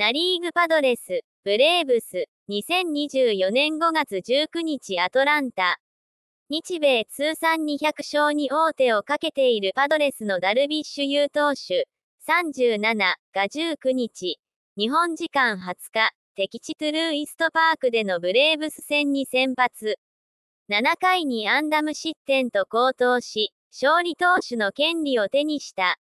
ナリーグパドレス、ブレーブス、2024年5月19日アトランタ。日米通算200勝に王手をかけているパドレスのダルビッシュ有投手、37が19日、日本時間20日、敵地トゥルーイストパークでのブレーブス戦に先発。7回にアンダム失点と好投し、勝利投手の権利を手にした。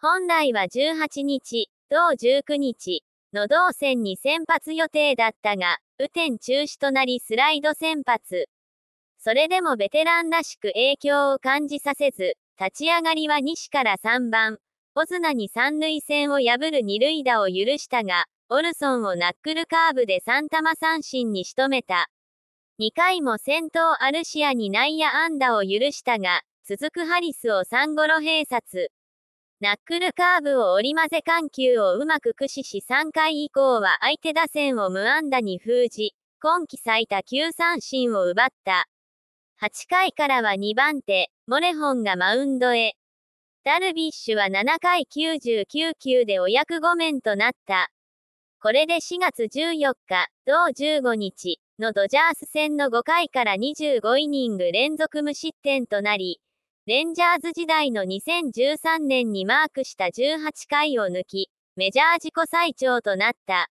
本来は18日、同19日、の同戦に先発予定だったが、雨天中止となりスライド先発。それでもベテランらしく影響を感じさせず、立ち上がりは西から3番、オズナに三塁線を破る二塁打を許したが、オルソンをナックルカーブで三玉三振に仕留めた。2回も先頭アルシアに内野安打を許したが、続くハリスを三ゴロ併殺。ナックルカーブを織り交ぜ緩急をうまく駆使し3回以降は相手打線を無安打に封じ、今季最多9三振を奪った。8回からは2番手、モレホンがマウンドへ。ダルビッシュは7回99球でお役5面となった。これで4月14日、同15日のドジャース戦の5回から25イニング連続無失点となり、レンジャーズ時代の2013年にマークした18回を抜き、メジャー自己最長となった。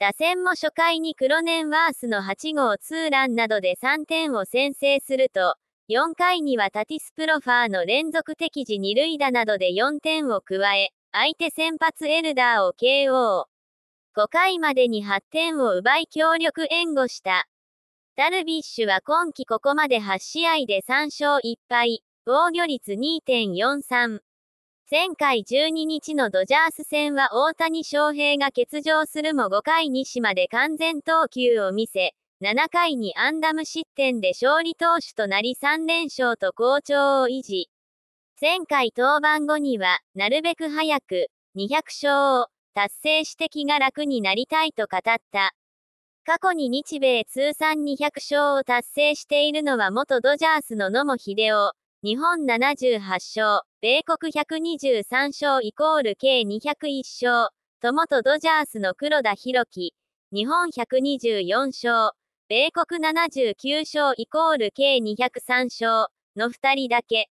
打線も初回にクロネンワースの8号ツーランなどで3点を先制すると、4回にはタティスプロファーの連続敵時二塁打などで4点を加え、相手先発エルダーを KO。5回までに8点を奪い強力援護した。ダルビッシュは今季ここまで8試合で3勝1敗、防御率2.43。前回12日のドジャース戦は大谷翔平が欠場するも5回西まで完全投球を見せ、7回にアンダム失点で勝利投手となり3連勝と好調を維持。前回登板後には、なるべく早く、200勝を達成して気が楽になりたいと語った。過去に日米通算200勝を達成しているのは元ドジャースの野茂秀夫。日本78勝、米国123勝イコール計201勝、友とドジャースの黒田博樹、日本124勝、米国79勝イコール計203勝の2人だけ。